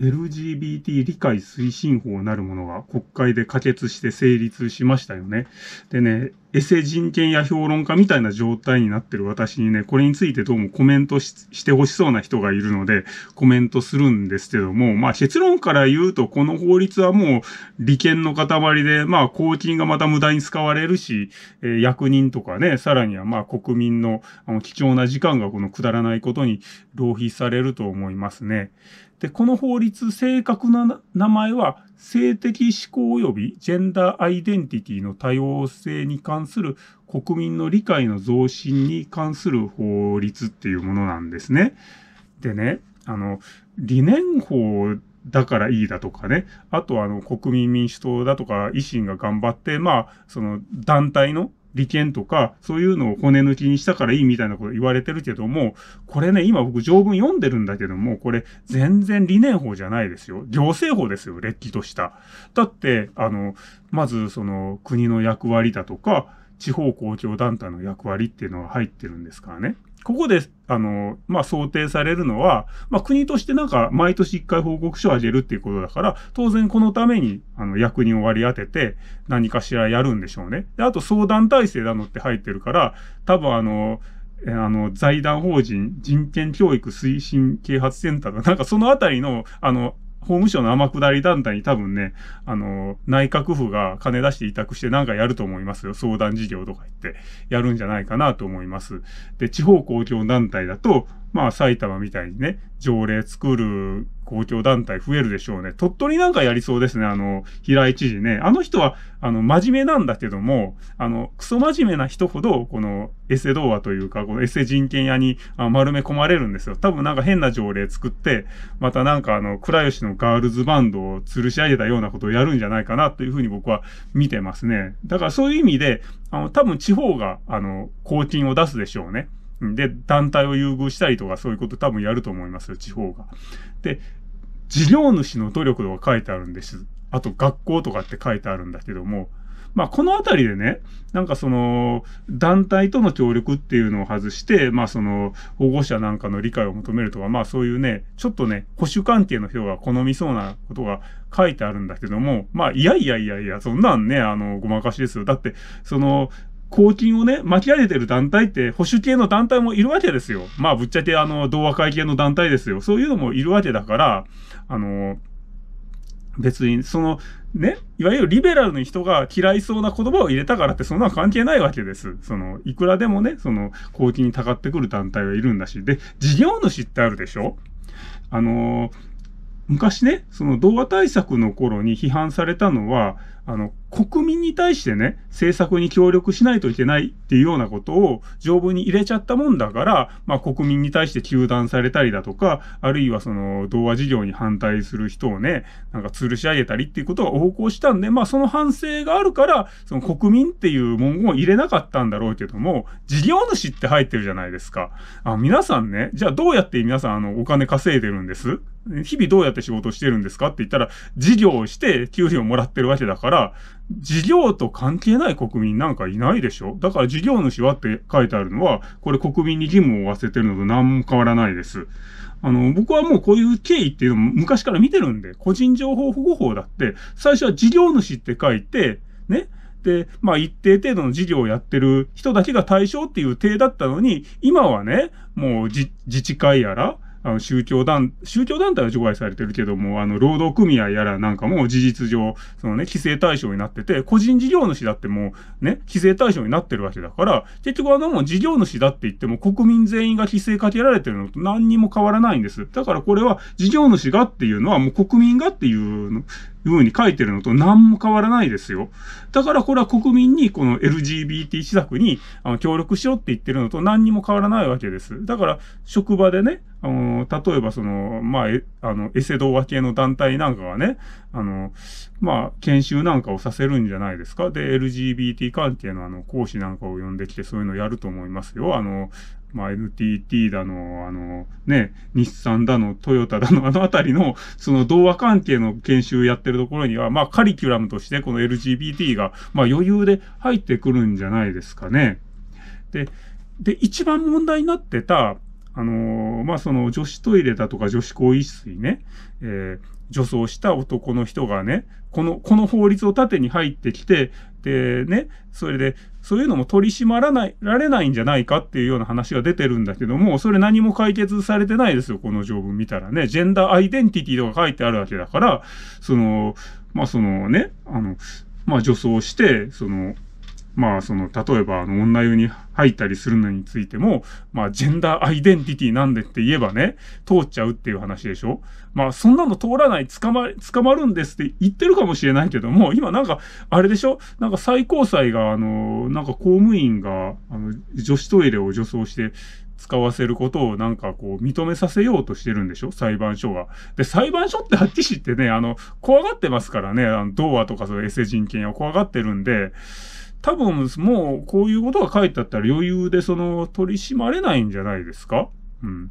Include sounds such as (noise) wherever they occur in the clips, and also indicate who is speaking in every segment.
Speaker 1: LGBT 理解推進法なるものが国会で可決して成立しましたよね。でね、エセ人権や評論家みたいな状態になってる私にね、これについてどうもコメントしてほしそうな人がいるので、コメントするんですけども、まあ結論から言うと、この法律はもう利権の塊で、まあ公金がまた無駄に使われるし、えー、役人とかね、さらにはまあ国民のあの貴重な時間がこのくだらないことに浪費されると思いますね。で、この法律、正確な名前は、性的指向及びジェンダーアイデンティティの多様性に関する国民の理解の増進に関する法律っていうものなんですね。でね、あの、理念法だからいいだとかね、あとあの、国民民主党だとか、維新が頑張って、まあ、その団体の利権とか、そういうのを骨抜きにしたからいいみたいなこと言われてるけども、これね、今僕条文読んでるんだけども、これ全然理念法じゃないですよ。行政法ですよ、れっきとした。だって、あの、まずその国の役割だとか、地方公共団体の役割っていうのは入ってるんですからね。ここで、あの、まあ、想定されるのは、まあ、国としてなんか、毎年一回報告書を上げるっていうことだから、当然このために、あの、役人を割り当てて、何かしらやるんでしょうね。で、あと相談体制なのって入ってるから、多分あの、あの、財団法人人権教育推進啓発センターとか、なんかそのあたりの、あの、法務省の天下り団体に多分ね、あの、内閣府が金出して委託してなんかやると思いますよ。相談事業とか言って、やるんじゃないかなと思います。で、地方公共団体だと、まあ埼玉みたいにね、条例作る公共団体増えるでしょうね。鳥取なんかやりそうですね、あの、平井知事ね。あの人は、あの、真面目なんだけども、あの、クソ真面目な人ほど、このエセ童話というか、このエセ人権屋に丸め込まれるんですよ。多分なんか変な条例作って、またなんかあの、倉吉のガールズバンドを吊るし上げたようなことをやるんじゃないかなというふうに僕は見てますね。だからそういう意味で、あの、多分地方が、あの、公金を出すでしょうね。で、団体を優遇したりとかそういうこと多分やると思いますよ、地方が。で、事業主の努力とか書いてあるんです。あと、学校とかって書いてあるんだけども、まあ、このあたりでね、なんかその、団体との協力っていうのを外して、まあその、保護者なんかの理解を求めるとか、まあそういうね、ちょっとね、保守関係の票が好みそうなことが書いてあるんだけども、まあ、いやいやいやいや、そんなんね、あの、ごまかしですよ。だって、その、公金をね、巻き上げてる団体って、保守系の団体もいるわけですよ。まあ、ぶっちゃけ、あの、同和会系の団体ですよ。そういうのもいるわけだから、あの、別に、その、ね、いわゆるリベラルの人が嫌いそうな言葉を入れたからって、そんな関係ないわけです。その、いくらでもね、その、公金にたかってくる団体はいるんだし。で、事業主ってあるでしょあの昔ね、その、童話対策の頃に批判されたのは、あの、国民に対してね、政策に協力しないといけないっていうようなことを条文に入れちゃったもんだから、まあ国民に対して糾弾されたりだとか、あるいはその童話事業に反対する人をね、なんか吊るし上げたりっていうことが横行したんで、まあその反省があるから、その国民っていう文言を入れなかったんだろうけども、事業主って入ってるじゃないですか。あ皆さんね、じゃあどうやって皆さんあのお金稼いでるんです日々どうやって仕事してるんですかって言ったら、事業をして給料もらってるわけだから、事業と関係ない国民なんかいないでしょだから事業主はって書いてあるのは、これ国民に義務を負わせてるのと何も変わらないです。あの、僕はもうこういう経緯っていうのも昔から見てるんで、個人情報保護法だって、最初は事業主って書いて、ね、で、まあ一定程度の事業をやってる人だけが対象っていう体だったのに、今はね、もう自治会やら、あの宗教団、宗教団体は除外されてるけども、あの、労働組合やらなんかも事実上、そのね、規制対象になってて、個人事業主だってもう、ね、規制対象になってるわけだから、結局あの、もう事業主だって言っても国民全員が規制かけられてるのと何にも変わらないんです。だからこれは事業主がっていうのはもう国民がっていういうふうに書いてるのと何も変わらないですよ。だからこれは国民にこの LGBT 施策にあの協力しようって言ってるのと何にも変わらないわけです。だから職場でね、あの、例えばその、まあ、あの、エセド和系の団体なんかはね、あの、まあ、研修なんかをさせるんじゃないですか。で、LGBT 関係のあの、講師なんかを呼んできてそういうのをやると思いますよ。あの、まあ、NTT だの、あの、ね、日産だの、トヨタだの、あのあたりの、その同和関係の研修やってるところには、まあ、カリキュラムとしてこの LGBT が、まあ、余裕で入ってくるんじゃないですかね。で、で、一番問題になってた、あのまあ、その女子トイレだとか女子更衣室にね、えー、女装した男の人がね、この、この法律を盾に入ってきて、でね、それで、そういうのも取り締まらない、られないんじゃないかっていうような話が出てるんだけども、それ何も解決されてないですよ、この条文見たらね。ジェンダーアイデンティティとか書いてあるわけだから、その、まあ、そのね、あの、まあ、女装して、その、まあ、その、例えば、あの、女湯に入ったりするのについても、まあ、ジェンダーアイデンティティなんでって言えばね、通っちゃうっていう話でしょまあ、そんなの通らない、捕ま、捕まるんですって言ってるかもしれないけども、今なんか、あれでしょなんか最高裁が、あの、なんか公務員が、あの、女子トイレを女装して、使わせることをなんかこう認めさせようとしてるんでしょ裁判所は。で、裁判所ってはっきりってね、あの、怖がってますからね、あの、童話とかそういうエセ人権を怖がってるんで、多分もうこういうことが書いてあったら余裕でその取り締まれないんじゃないですかうん。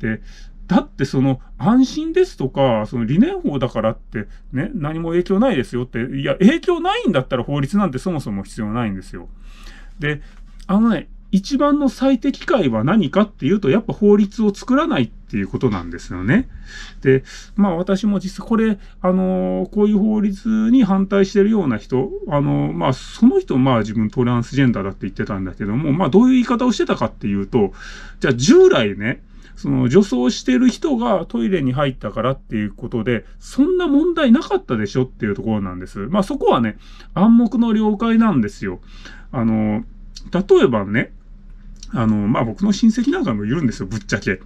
Speaker 1: で、だってその安心ですとか、その理念法だからってね、何も影響ないですよって、いや、影響ないんだったら法律なんてそもそも必要ないんですよ。で、あのね、一番の最適解は何かっていうと、やっぱ法律を作らないっていうことなんですよね。で、まあ私も実際これ、あのー、こういう法律に反対してるような人、あのー、まあその人、まあ自分トランスジェンダーだって言ってたんだけども、まあどういう言い方をしてたかっていうと、じゃあ従来ね、その女装してる人がトイレに入ったからっていうことで、そんな問題なかったでしょっていうところなんです。まあそこはね、暗黙の了解なんですよ。あのー、例えばね、あの、まあ、僕の親戚なんかもいるんですよ、ぶっちゃけ。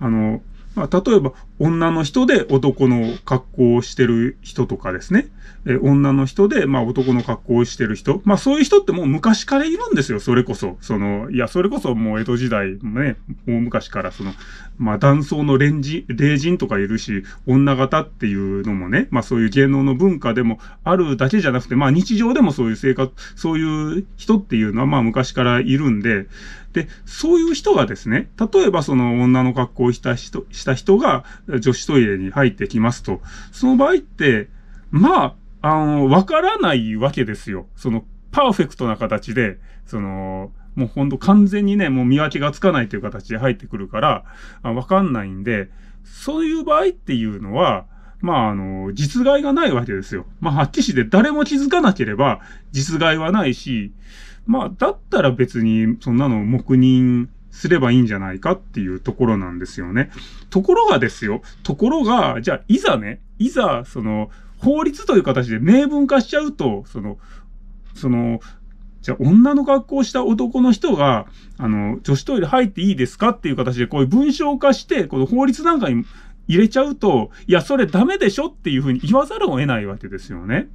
Speaker 1: あの、まあ、例えば、女の人で男の格好をしてる人とかですね。え、女の人で、まあ、男の格好をしてる人。まあ、そういう人ってもう昔からいるんですよ、それこそ。その、いや、それこそもう江戸時代もね、大昔からその、まあ、男装の霊人、霊人とかいるし、女型っていうのもね、まあ、そういう芸能の文化でもあるだけじゃなくて、まあ、日常でもそういう生活、そういう人っていうのは、まあ、昔からいるんで、で、そういう人がですね、例えばその女の格好をした人、した人が女子トイレに入ってきますと、その場合って、まあ、あの、わからないわけですよ。その、パーフェクトな形で、その、もうほんと完全にね、もう見分けがつかないという形で入ってくるから、わかんないんで、そういう場合っていうのは、まあ、あの、実害がないわけですよ。まあ、発揮きでし誰も気づかなければ実害はないし、まあ、だったら別にそんなの黙認すればいいんじゃないかっていうところなんですよね。ところがですよ。ところが、じゃあ、いざね、いざ、その、法律という形で明文化しちゃうと、その、その、じゃあ、女の格好をした男の人が、あの、女子トイレ入っていいですかっていう形で、こういう文章化して、この法律なんかに入れちゃうと、いや、それダメでしょっていうふうに言わざるを得ないわけですよね。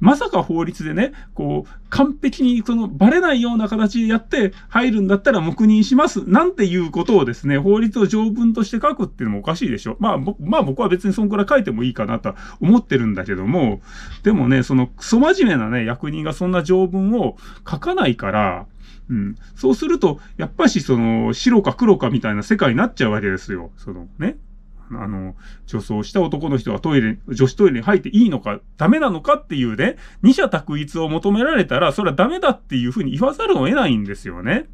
Speaker 1: まさか法律でね、こう、完璧にそのバレないような形でやって入るんだったら黙認します。なんていうことをですね、法律を条文として書くっていうのもおかしいでしょ。まあ、まあ僕は別にそんくらい書いてもいいかなと思ってるんだけども、でもね、そのクソ真面目なね、役人がそんな条文を書かないから、うん。そうすると、やっぱしその白か黒かみたいな世界になっちゃうわけですよ。そのね。あの、女装した男の人がトイレ、女子トイレに入っていいのか、ダメなのかっていうね、二者択一を求められたら、それはダメだっていうふうに言わざるを得ないんですよね。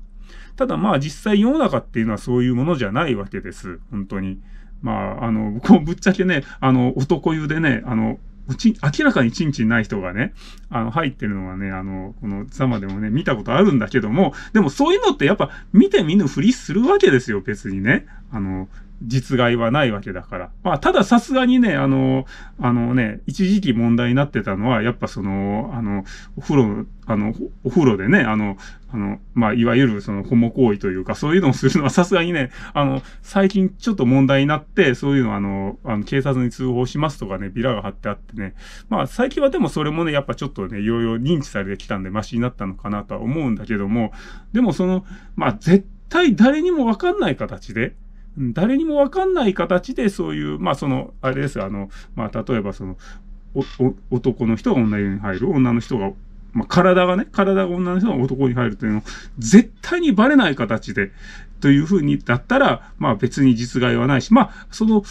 Speaker 1: ただまあ実際世の中っていうのはそういうものじゃないわけです。本当に。まあ、あの、こ (laughs) うぶっちゃけね、あの、男湯でね、あの、ち、明らかにチンチンない人がね、あの、入ってるのはね、あの、このザマでもね、見たことあるんだけども、でもそういうのってやっぱ見て見ぬふりするわけですよ、別にね。あの、実害はないわけだから。まあ、たださすがにね、あの、あのね、一時期問題になってたのは、やっぱその、あの、お風呂、あの、お風呂でね、あの、あの、まあ、いわゆるその、ホモ行為というか、そういうのをするのはさすがにね、あの、最近ちょっと問題になって、そういうのあの、あの、警察に通報しますとかね、ビラが貼ってあってね、まあ、最近はでもそれもね、やっぱちょっとね、いろいろ認知されてきたんで、マシになったのかなとは思うんだけども、でもその、まあ、絶対誰にもわかんない形で、誰にもわかんない形でそういう、まあその、あれです、あの、まあ例えばその、男の人が女湯に入る、女の人が、まあ体がね、体が女の人が男に入るというのを絶対にバレない形で、というふうにだったら、まあ別に実害はないし、まあその、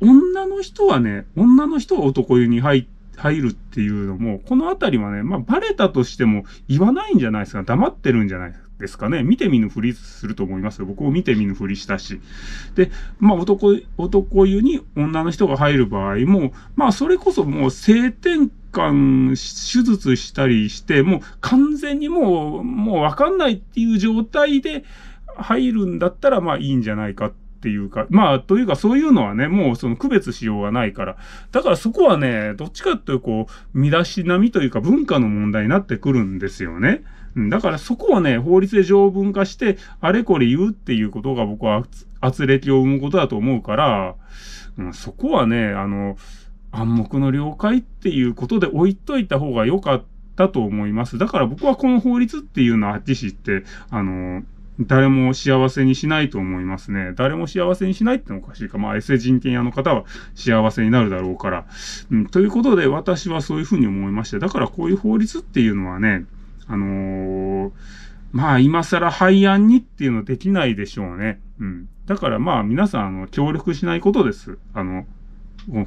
Speaker 1: 女の人はね、女の人が男湯に入って、入るっていうのも、このあたりはね、まあ、バレたとしても言わないんじゃないですか。黙ってるんじゃないですか。ですかね。見て見ぬふりすると思いますよ。僕を見て見ぬふりしたし。で、まあ男、男湯に女の人が入る場合も、まあそれこそもう性転換、手術したりして、もう完全にもう、もうわかんないっていう状態で入るんだったらまあいいんじゃないかっていうか、まあというかそういうのはね、もうその区別しようがないから。だからそこはね、どっちかっていうとこう、身だしなみというか文化の問題になってくるんですよね。うん、だからそこはね、法律で条文化して、あれこれ言うっていうことが僕は圧力を生むことだと思うから、うん、そこはね、あの、暗黙の了解っていうことで置いといた方が良かったと思います。だから僕はこの法律っていうのは、自身って、あの、誰も幸せにしないと思いますね。誰も幸せにしないってのおかしいか。まあ、エセ人権屋の方は幸せになるだろうから。うん、ということで、私はそういうふうに思いまして、だからこういう法律っていうのはね、あのー、まあ今更廃案にっていうのできないでしょうね。うん。だからまあ皆さん、あの、協力しないことです。あの、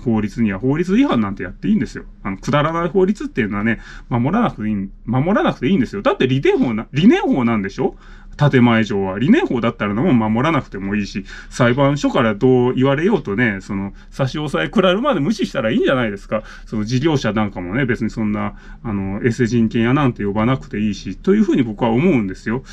Speaker 1: 法律には法律違反なんてやっていいんですよ。あの、くだらない法律っていうのはね、守らなくていい、守らなくていいんですよ。だって理念法な、理念法なんでしょ建前上は。理念法だったらのも守らなくてもいいし、裁判所からどう言われようとね、その、差し押さえ食らうまで無視したらいいんじゃないですか。その事業者なんかもね、別にそんな、あの、エセ人権やなんて呼ばなくていいし、というふうに僕は思うんですよ。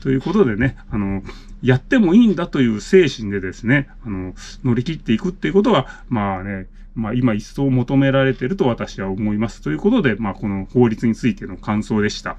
Speaker 1: ということでね、あの、やってもいいんだという精神でですね、あの、乗り切っていくっていうことが、まあね、まあ今一層求められてると私は思います。ということで、まあこの法律についての感想でした。